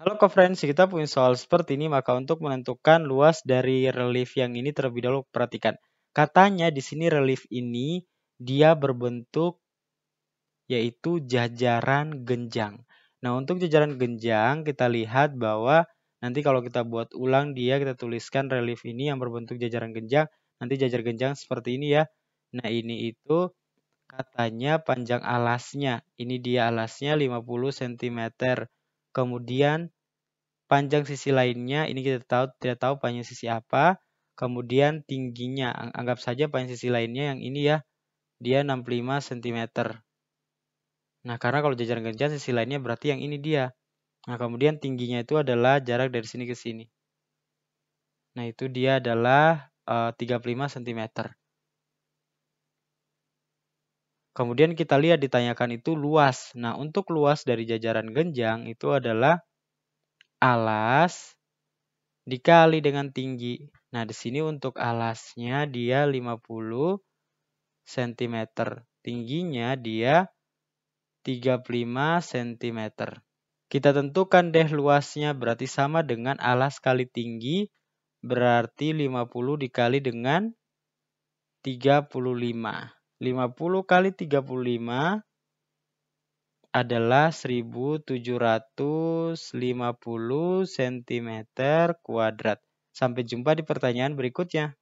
Kalau konferensi kita punya soal seperti ini, maka untuk menentukan luas dari relief yang ini terlebih dahulu perhatikan. Katanya di sini relief ini dia berbentuk yaitu jajaran genjang. Nah, untuk jajaran genjang kita lihat bahwa nanti kalau kita buat ulang dia kita tuliskan relief ini yang berbentuk jajaran genjang, nanti jajar genjang seperti ini ya. Nah, ini itu katanya panjang alasnya. Ini dia alasnya 50 cm kemudian panjang sisi lainnya ini kita tahu tidak tahu panjang sisi apa, kemudian tingginya anggap saja panjang sisi lainnya yang ini ya dia 65 cm. Nah, karena kalau jajaran genjang sisi lainnya berarti yang ini dia. Nah, kemudian tingginya itu adalah jarak dari sini ke sini. Nah, itu dia adalah uh, 35 cm. Kemudian kita lihat ditanyakan itu luas. Nah, untuk luas dari jajaran genjang itu adalah alas dikali dengan tinggi. Nah, di sini untuk alasnya dia 50 cm. Tingginya dia 35 cm. Kita tentukan deh luasnya berarti sama dengan alas kali tinggi berarti 50 dikali dengan 35. 50 kali 35 adalah 1750 cm kuadrat. Sampai jumpa di pertanyaan berikutnya.